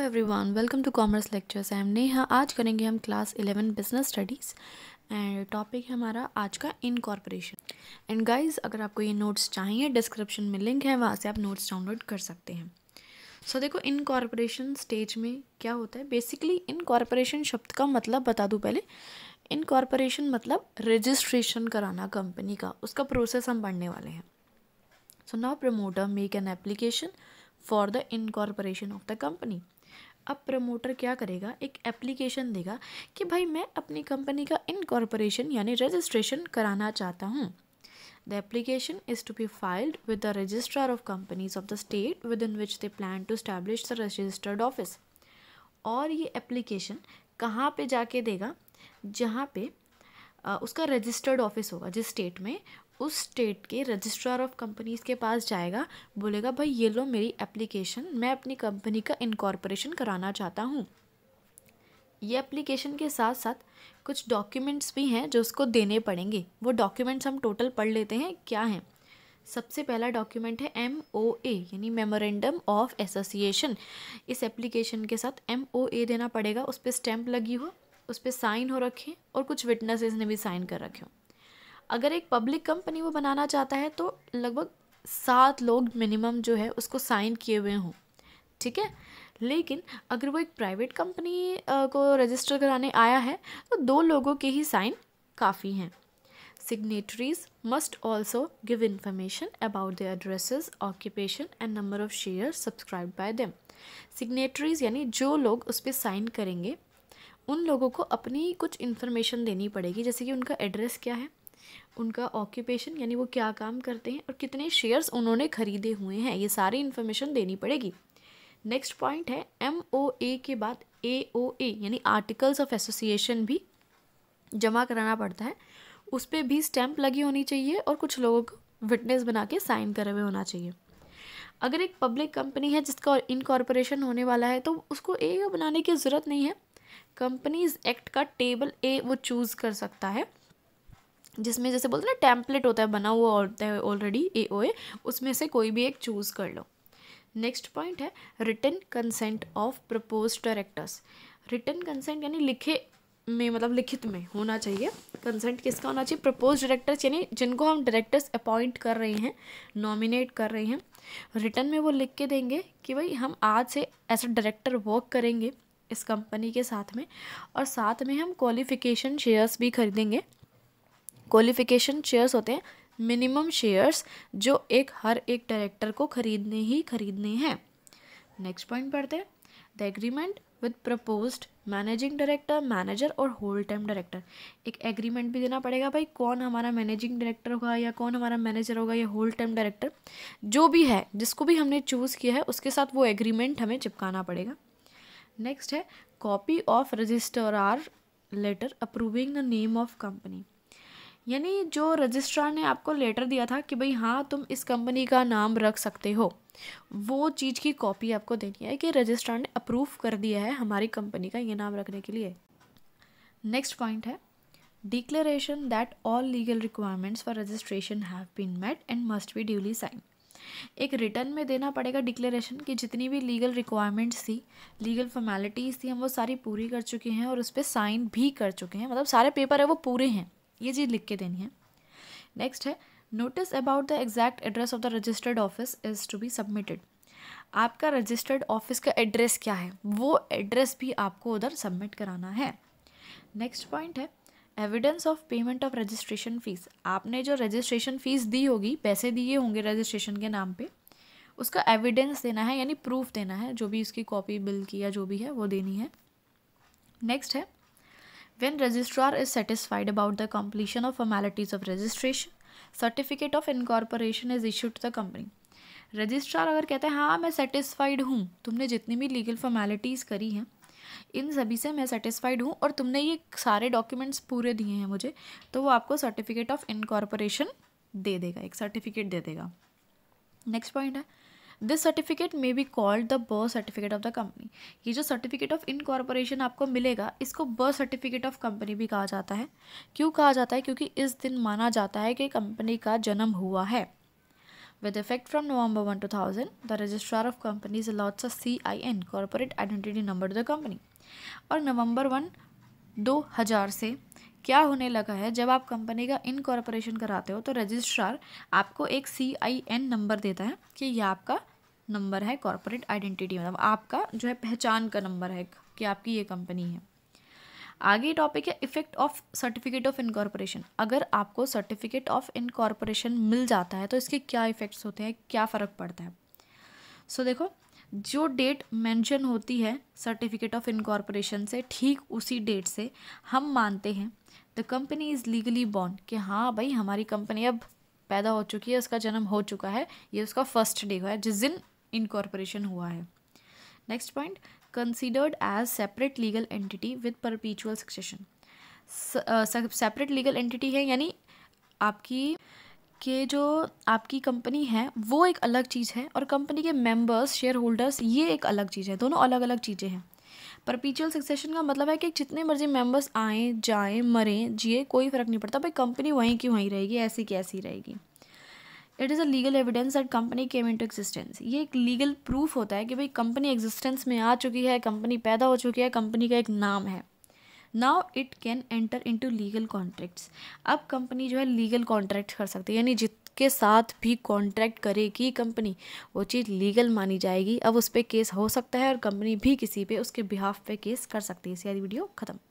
everyone welcome to commerce lectures I am Neha आज करेंगे हम class eleven business studies and topic है हमारा आज का इनकॉर्पोरेशन एंड गाइस अगर आपको ये नोट्स चाहिए डिस्क्रिप्शन में लिंक है वहाँ से आप नोट्स डाउनलोड कर सकते हैं सो so, देखो इनकॉर्पोरेशन स्टेज में क्या होता है बेसिकली इनकॉर्पोरेशन शब्द का मतलब बता दूँ पहले इनकॉर्पोरेशन मतलब रजिस्ट्रेशन कराना कंपनी का उसका प्रोसेस हम पढ़ने वाले हैं so now promoter make an application for the incorporation of the company अब प्रमोटर क्या करेगा एक एप्लीकेशन देगा कि भाई मैं अपनी कंपनी का इनकॉर्पोरेशन यानी रजिस्ट्रेशन कराना चाहता हूँ the application is to be filed with the registrar of companies of the state within which they plan to establish the registered office और ये एप्लीकेशन कहाँ पे जाके देगा जहाँ पे उसका रजिस्टर्ड ऑफिस होगा जिस स्टेट में उस स्टेट के रजिस्ट्रार ऑफ कंपनीज के पास जाएगा बोलेगा भाई ये लो मेरी एप्लीकेशन मैं अपनी कंपनी का इनकॉर्पोरेशन कराना चाहता हूँ ये एप्लीकेशन के साथ साथ कुछ डॉक्यूमेंट्स भी हैं जो उसको देने पड़ेंगे वो डॉक्यूमेंट्स हम टोटल पढ़ लेते हैं क्या हैं सबसे पहला डॉक्यूमेंट है एम ओ ए यानी मेमोरेंडम ऑफ एसोसिएशन इस एप्लीकेशन के साथ एम ओ ए देना पड़ेगा उस पर स्टैंप लगी हो उस पर साइन हो रखे और कुछ विटनेसेस ने भी साइन कर रखे हों अगर एक पब्लिक कंपनी वो बनाना चाहता है तो लगभग सात लोग मिनिमम जो है उसको साइन किए हुए हों ठीक है लेकिन अगर वो एक प्राइवेट कंपनी को रजिस्टर कराने आया है तो दो लोगों के ही साइन काफ़ी हैं signatories must also give information about the address occupation and number of share subscribe by them signatories यानी जो लोग उस पर साइन करेंगे उन लोगों को अपनी कुछ इन्फॉर्मेशन देनी पड़ेगी जैसे कि उनका एड्रेस क्या है उनका ऑक्यूपेशन यानी वो क्या काम करते हैं और कितने शेयर्स उन्होंने खरीदे हुए हैं ये सारी इन्फॉर्मेशन देनी पड़ेगी नेक्स्ट पॉइंट है एम ओ ए के बाद ए ओ ए यानी आर्टिकल्स ऑफ एसोसिएशन भी जमा कराना पड़ता है उस पर भी स्टैंप लगी होनी चाहिए और कुछ लोगों को विटनेस बना के साइन करे हुए होना चाहिए अगर एक पब्लिक कंपनी है जिसका इनकॉर्पोरेशन होने वाला है तो उसको ए बनाने की ज़रूरत नहीं है कंपनीज एक्ट का टेबल ए वो चूज़ कर सकता है जिसमें जैसे बोलते हैं ना टैंपलेट होता है बना हुआ होता है ऑलरेडी ए ओ ए उसमें से कोई भी एक चूज़ कर लो नेक्स्ट पॉइंट है return consent of propose directors return consent यानी लिखे में मतलब लिखित में होना चाहिए कंसेंट किसका होना चाहिए प्रपोज डायरेक्टर्स यानी जिनको हम डायरेक्टर्स अपॉइंट कर रहे हैं नॉमिनेट कर रहे हैं रिटर्न में वो लिख के देंगे कि भाई हम आज से एज अ डायरेक्टर वर्क करेंगे इस कंपनी के साथ में और साथ में हम क्वालिफिकेशन शेयर्स भी खरीदेंगे क्वालिफिकेशन शेयर्स होते हैं मिनिमम शेयर्स जो एक हर एक डायरेक्टर को खरीदने ही खरीदने हैं नेक्स्ट पॉइंट पढ़ते हैं the agreement with proposed managing director manager और होल टाइम डायरेक्टर एक एग्रीमेंट भी देना पड़ेगा भाई कौन हमारा मैनेजिंग डायरेक्टर होगा या कौन हमारा मैनेजर होगा या होल टाइम डायरेक्टर जो भी है जिसको भी हमने चूज़ किया है उसके साथ वो एग्रीमेंट हमें चिपकाना पड़ेगा नेक्स्ट है copy of registrar letter approving the name of company यानी जो रजिस्ट्रार ने आपको लेटर दिया था कि भाई हाँ तुम इस कंपनी का नाम रख सकते हो वो चीज़ की कॉपी आपको देनी है कि रजिस्ट्रार ने अप्रूव कर दिया है हमारी कंपनी का ये नाम रखने के लिए नेक्स्ट पॉइंट है declaration that all legal requirements for registration have been met and must be duly sign एक रिटर्न में देना पड़ेगा डिक्लेरेशन कि जितनी भी लीगल रिक्वायरमेंट्स थी लीगल फॉर्मेलिटीज़ थी हम वो सारी पूरी कर चुके हैं और उस पर साइन भी कर चुके हैं मतलब सारे पेपर है वो पूरे हैं ये चीज़ लिख के देनी है नेक्स्ट है notice about the exact address of the registered office is to be submitted आपका रजिस्टर्ड ऑफिस का एड्रेस क्या है वो एड्रेस भी आपको उधर सबमिट कराना है नेक्स्ट पॉइंट है evidence of payment of registration fees आपने जो रजिस्ट्रेशन फ़ीस दी होगी पैसे दिए होंगे रजिस्ट्रेशन के नाम पे उसका एविडेंस देना है यानी प्रूफ देना है जो भी उसकी कॉपी बिल की या जो भी है वो देनी है नेक्स्ट है When registrar is satisfied about the completion of formalities of registration, certificate of incorporation is issue to the company registrar अगर कहते हैं हाँ मैं सेटिस्फाइड हूँ तुमने जितनी भी लीगल फॉर्मेलिटीज़ करी हैं इन सभी से मैं सेटिस्फाइड हूँ और तुमने ये सारे डॉक्यूमेंट्स पूरे दिए हैं मुझे तो वो आपको सर्टिफिकेट ऑफ इनकॉर्पोरेशन दे देगा एक सर्टिफिकेट दे देगा नेक्स्ट पॉइंट है this certificate may be called the birth certificate of the company ये जो सर्टिफिकेट ऑफ इनकॉर्पोरेशन आपको मिलेगा इसको बर्थ सर्टिफिकेट ऑफ कंपनी भी कहा जाता है क्यों कहा जाता है क्योंकि इस दिन माना जाता है कि कंपनी का जन्म हुआ है with With effect from November 1, 2000, the Registrar of Companies allots C I N corporate identity number the company और नवंबर दो हज़ार से क्या होने लगा है जब आप कंपनी का इनकॉर्पोरेशन कराते हो तो रजिस्ट्रार आपको एक सी आई एन नंबर देता है कि यह आपका नंबर है कॉरपोरेट आइडेंटिटी मतलब आपका जो है पहचान का नंबर है कि आपकी ये कंपनी है आगे टॉपिक है effect of certificate of incorporation अगर आपको सर्टिफिकेट ऑफ इनकॉर्पोरेशन मिल जाता है तो इसके क्या इफेक्ट्स होते हैं क्या फ़र्क पड़ता है सो so, देखो जो डेट मेंशन होती है सर्टिफिकेट ऑफ इनकॉर्पोरेशन से ठीक उसी डेट से हम मानते हैं the company is legally bond कि हाँ भाई हमारी कंपनी अब पैदा हो चुकी है उसका जन्म हो चुका है ये उसका फर्स्ट डे हुआ है जिस दिन इनकॉर्पोरेशन हुआ है next point considered as separate legal entity with perpetual succession separate legal entity है यानी आपकी कि जो आपकी कंपनी है वो एक अलग चीज़ है और कंपनी के मेंबर्स शेयर होल्डर्स ये एक अलग चीज़ है दोनों अलग अलग चीज़ें हैं परपीचुअल सक्सेशन का मतलब है कि जितने मर्जी मेंबर्स आएँ जाएँ मरें जिए कोई फ़र्क नहीं पड़ता भाई कंपनी वहीं की वहीं रहेगी ऐसी की ऐसी रहेगी it is a legal evidence that company came into existence ये एक लीगल प्रूफ होता है कि भाई कंपनी एग्जिस्टेंस में आ चुकी है कंपनी पैदा हो चुकी है कंपनी का एक नाम है now it can enter into legal contracts अब कंपनी जो है लीगल कॉन्ट्रैक्ट कर सकती है यानी जिसके साथ भी कॉन्ट्रैक्ट करेगी कंपनी वो चीज़ लीगल मानी जाएगी अब उस पर केस हो सकता है और कंपनी भी किसी पे उसके बिहाफ पे केस कर सकती है इसकी वीडियो खत्म